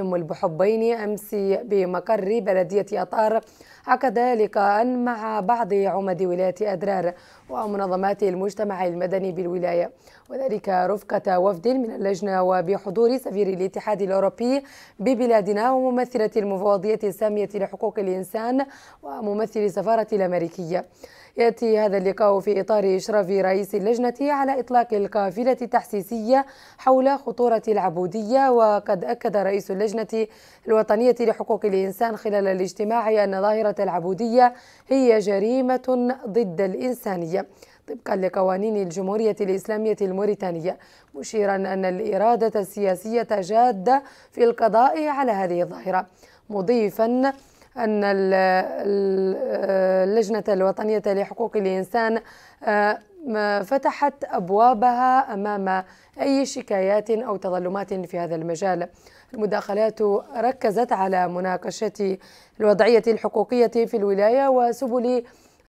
أم البحبين أمس بمقر بلدية أطار عقد لقاء مع بعض عمد ولاية أدرار ومنظمات المجتمع المدني بالولاية وذلك رفقة وفد من اللجنة وبحضور سفير الاتحاد الأوروبي ببلادنا وممثلة المفوضية السامية لحقوق الإنسان وممثل السفارة الأمريكية يأتي هذا اللقاء في إطار إشراف رئيس اللجنة على إطلاق القافلة التحسيسية حول خطورة العبودية وقد أكد رئيس اللجنة الوطنية لحقوق الإنسان خلال الاجتماع أن ظاهرة العبودية هي جريمة ضد الإنسانية طبقا لقوانين الجمهورية الإسلامية الموريتانية مشيرا أن الإرادة السياسية جادة في القضاء على هذه الظاهرة مضيفا أن اللجنة الوطنية لحقوق الإنسان آه، فتحت أبوابها أمام أي شكايات أو تظلمات في هذا المجال المداخلات ركزت على مناقشة الوضعية الحقوقية في الولاية وسبل